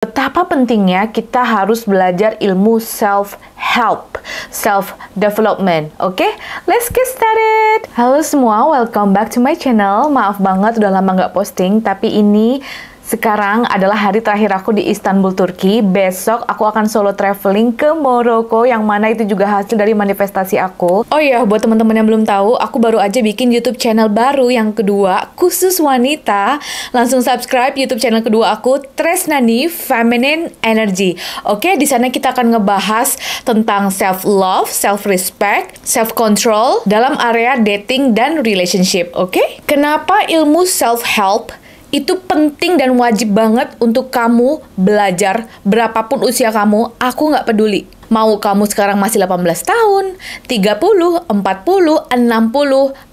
Betapa pentingnya kita harus belajar ilmu self help, self development. Oke, okay? let's get started. Halo semua, welcome back to my channel. Maaf banget udah lama nggak posting, tapi ini sekarang adalah hari terakhir aku di Istanbul, Turki. Besok aku akan solo traveling ke Moroko yang mana itu juga hasil dari manifestasi aku. Oh iya, buat teman-teman yang belum tahu, aku baru aja bikin YouTube channel baru yang kedua khusus wanita. Langsung subscribe YouTube channel kedua aku Tresnani Feminine Energy. Oke, di sana kita akan ngebahas tentang self love, self respect, self control dalam area dating dan relationship, oke? Kenapa ilmu self help itu penting dan wajib banget untuk kamu belajar berapapun usia kamu, aku nggak peduli. Mau kamu sekarang masih 18 tahun, 30, 40, 60,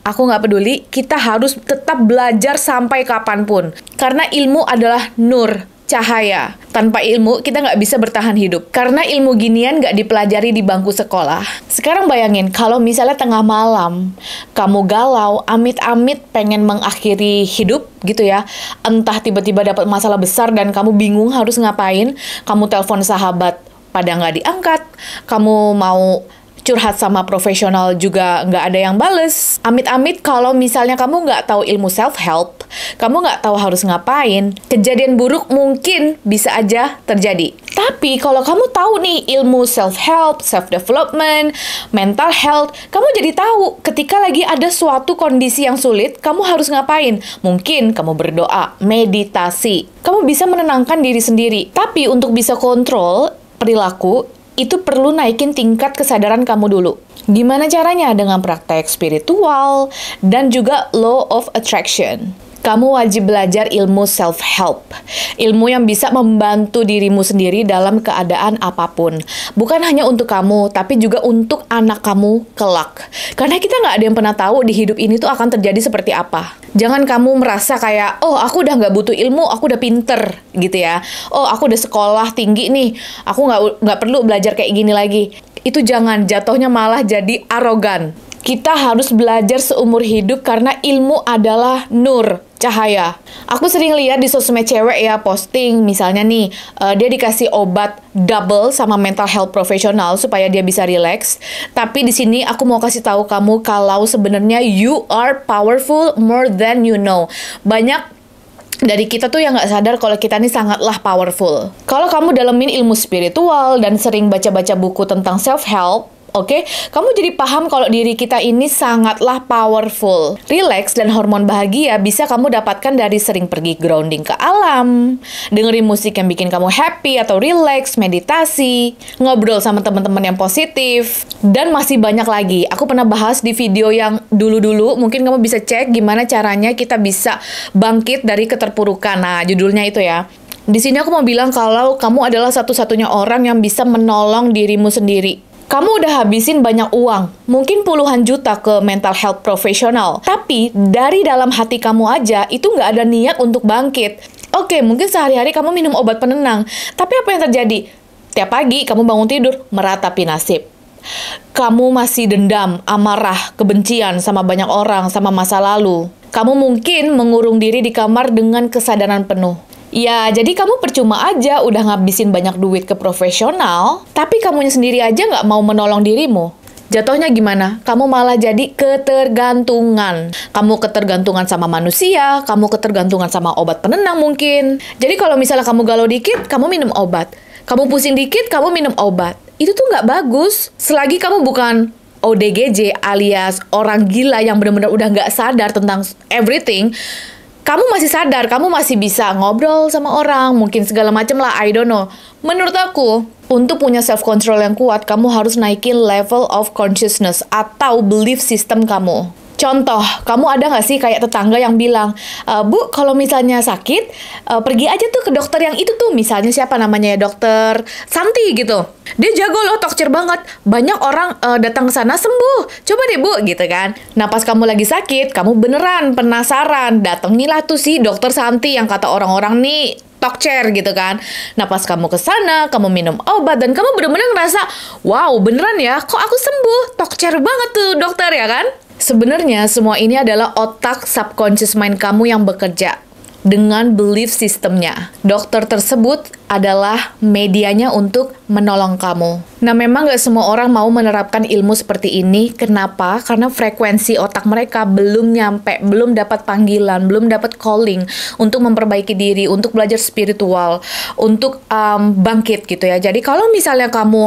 aku nggak peduli, kita harus tetap belajar sampai kapanpun. Karena ilmu adalah nur, cahaya. Tanpa ilmu, kita nggak bisa bertahan hidup. Karena ilmu ginian nggak dipelajari di bangku sekolah. Sekarang bayangin, kalau misalnya tengah malam, kamu galau, amit-amit pengen mengakhiri hidup gitu ya. Entah tiba-tiba dapat masalah besar dan kamu bingung harus ngapain, kamu telepon sahabat pada nggak diangkat, kamu mau curhat sama profesional juga nggak ada yang bales. Amit-amit kalau misalnya kamu nggak tahu ilmu self-help, kamu nggak tahu harus ngapain, kejadian buruk mungkin bisa aja terjadi. Tapi kalau kamu tahu nih ilmu self-help, self-development, mental health, kamu jadi tahu ketika lagi ada suatu kondisi yang sulit, kamu harus ngapain. Mungkin kamu berdoa, meditasi. Kamu bisa menenangkan diri sendiri. Tapi untuk bisa kontrol, perilaku itu perlu naikin tingkat kesadaran kamu dulu. Gimana caranya? Dengan praktek spiritual dan juga law of attraction kamu wajib belajar ilmu self-help. Ilmu yang bisa membantu dirimu sendiri dalam keadaan apapun. Bukan hanya untuk kamu, tapi juga untuk anak kamu kelak. Karena kita nggak ada yang pernah tahu di hidup ini tuh akan terjadi seperti apa. Jangan kamu merasa kayak, oh aku udah nggak butuh ilmu, aku udah pinter gitu ya. Oh aku udah sekolah tinggi nih, aku nggak perlu belajar kayak gini lagi. Itu jangan, jatuhnya malah jadi arogan. Kita harus belajar seumur hidup karena ilmu adalah nur cahaya. Aku sering lihat di sosmed cewek ya posting misalnya nih uh, dia dikasih obat double sama mental health profesional supaya dia bisa relax. Tapi di sini aku mau kasih tahu kamu kalau sebenarnya you are powerful more than you know. Banyak dari kita tuh yang nggak sadar kalau kita ini sangatlah powerful. Kalau kamu dalemin ilmu spiritual dan sering baca-baca buku tentang self help, Oke, okay? kamu jadi paham kalau diri kita ini sangatlah powerful. Relax dan hormon bahagia bisa kamu dapatkan dari sering pergi grounding ke alam, dengerin musik yang bikin kamu happy atau relax, meditasi, ngobrol sama teman-teman yang positif, dan masih banyak lagi. Aku pernah bahas di video yang dulu-dulu, mungkin kamu bisa cek gimana caranya kita bisa bangkit dari keterpurukan. Nah, judulnya itu ya. Di sini aku mau bilang kalau kamu adalah satu-satunya orang yang bisa menolong dirimu sendiri kamu udah habisin banyak uang, mungkin puluhan juta ke mental health profesional. Tapi dari dalam hati kamu aja itu nggak ada niat untuk bangkit. Oke, mungkin sehari-hari kamu minum obat penenang. Tapi apa yang terjadi? Tiap pagi kamu bangun tidur meratapi nasib. Kamu masih dendam, amarah, kebencian sama banyak orang, sama masa lalu. Kamu mungkin mengurung diri di kamar dengan kesadaran penuh. Ya, jadi kamu percuma aja udah ngabisin banyak duit ke profesional, tapi kamunya sendiri aja nggak mau menolong dirimu. Jatuhnya gimana? Kamu malah jadi ketergantungan. Kamu ketergantungan sama manusia, kamu ketergantungan sama obat penenang mungkin. Jadi kalau misalnya kamu galau dikit, kamu minum obat. Kamu pusing dikit, kamu minum obat. Itu tuh nggak bagus. Selagi kamu bukan ODGJ alias orang gila yang benar-benar udah nggak sadar tentang everything, kamu masih sadar, kamu masih bisa ngobrol sama orang, mungkin segala macam lah, I don't know. Menurut aku, untuk punya self control yang kuat, kamu harus naikin level of consciousness atau belief system kamu. Contoh, kamu ada nggak sih kayak tetangga yang bilang, e, Bu, kalau misalnya sakit, e, pergi aja tuh ke dokter yang itu tuh, misalnya siapa namanya ya dokter Santi gitu. Dia jago loh, tokcer banget. Banyak orang e, datang ke sana sembuh. Coba deh Bu, gitu kan. Nah pas kamu lagi sakit, kamu beneran penasaran, Datengilah tuh si dokter Santi yang kata orang-orang nih talk gitu kan. Nah pas kamu ke sana, kamu minum obat dan kamu bener-bener ngerasa, wow beneran ya, kok aku sembuh, talk banget tuh dokter ya kan? Sebenarnya semua ini adalah otak subconscious mind kamu yang bekerja dengan belief sistemnya. Dokter tersebut adalah medianya untuk menolong kamu. Nah, memang nggak semua orang mau menerapkan ilmu seperti ini. Kenapa? Karena frekuensi otak mereka belum nyampe, belum dapat panggilan, belum dapat calling untuk memperbaiki diri, untuk belajar spiritual, untuk um, bangkit gitu ya. Jadi kalau misalnya kamu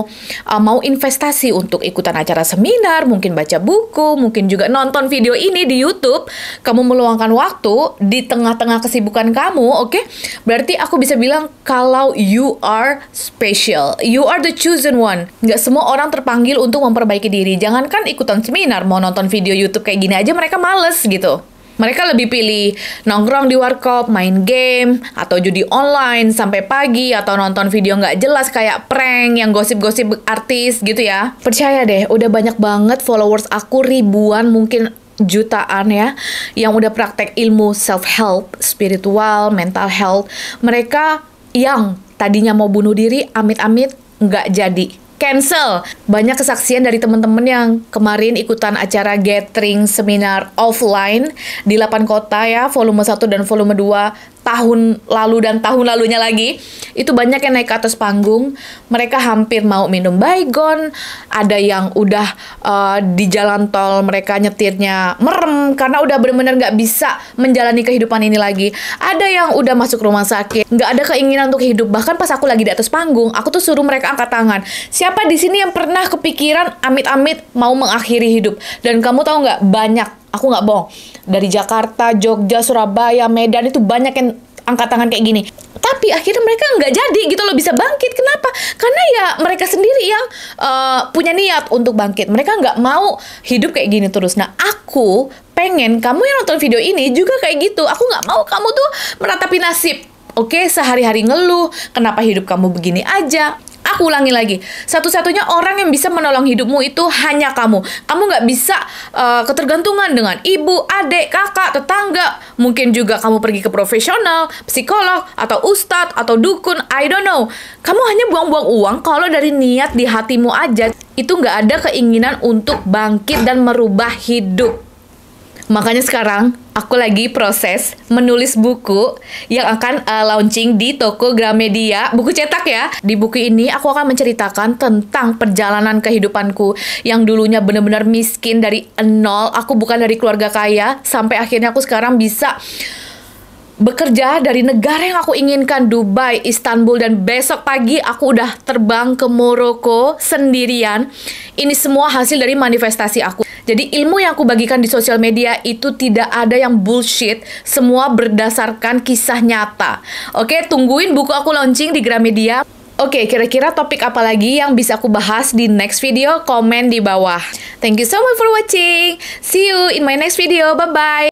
um, mau investasi untuk ikutan acara seminar, mungkin baca buku, mungkin juga nonton video ini di YouTube, kamu meluangkan waktu di tengah-tengah kesibukan kamu, oke? Okay? Berarti aku bisa bilang kalau you are special. You are the chosen one. Nggak semua orang terpanggil untuk memperbaiki diri. Jangankan ikutan seminar, mau nonton video YouTube kayak gini aja mereka males gitu. Mereka lebih pilih nongkrong di warkop, main game, atau judi online sampai pagi, atau nonton video nggak jelas kayak prank yang gosip-gosip artis gitu ya. Percaya deh, udah banyak banget followers aku ribuan mungkin jutaan ya yang udah praktek ilmu self help, spiritual, mental health. Mereka yang tadinya mau bunuh diri, amit-amit nggak jadi cancel. Banyak kesaksian dari teman-teman yang kemarin ikutan acara gathering seminar offline di 8 kota ya, volume 1 dan volume 2 tahun lalu dan tahun lalunya lagi itu banyak yang naik ke atas panggung mereka hampir mau minum baygon ada yang udah uh, di jalan tol mereka nyetirnya merem karena udah bener-bener nggak bisa menjalani kehidupan ini lagi ada yang udah masuk rumah sakit nggak ada keinginan untuk hidup bahkan pas aku lagi di atas panggung aku tuh suruh mereka angkat tangan siapa di sini yang pernah kepikiran amit-amit mau mengakhiri hidup dan kamu tahu nggak banyak Aku nggak bohong. Dari Jakarta, Jogja, Surabaya, Medan itu banyak yang angkat tangan kayak gini. Tapi akhirnya mereka nggak jadi gitu loh bisa bangkit. Kenapa? Karena ya mereka sendiri yang uh, punya niat untuk bangkit. Mereka nggak mau hidup kayak gini terus. Nah aku pengen kamu yang nonton video ini juga kayak gitu. Aku nggak mau kamu tuh meratapi nasib. Oke, sehari-hari ngeluh, kenapa hidup kamu begini aja? Aku ulangi lagi, satu-satunya orang yang bisa menolong hidupmu itu hanya kamu. Kamu nggak bisa uh, ketergantungan dengan ibu, adik, kakak, tetangga. Mungkin juga kamu pergi ke profesional, psikolog, atau ustadz, atau dukun, I don't know. Kamu hanya buang-buang uang kalau dari niat di hatimu aja. Itu nggak ada keinginan untuk bangkit dan merubah hidup. Makanya sekarang aku lagi proses menulis buku yang akan uh, launching di toko Gramedia, buku cetak ya. Di buku ini aku akan menceritakan tentang perjalanan kehidupanku yang dulunya benar-benar miskin dari nol, aku bukan dari keluarga kaya sampai akhirnya aku sekarang bisa bekerja dari negara yang aku inginkan Dubai, Istanbul dan besok pagi aku udah terbang ke Moroko sendirian. Ini semua hasil dari manifestasi aku. Jadi ilmu yang aku bagikan di sosial media itu tidak ada yang bullshit, semua berdasarkan kisah nyata. Oke, tungguin buku aku launching di Gramedia. Oke, kira-kira topik apa lagi yang bisa aku bahas di next video? Komen di bawah. Thank you so much for watching. See you in my next video. Bye-bye.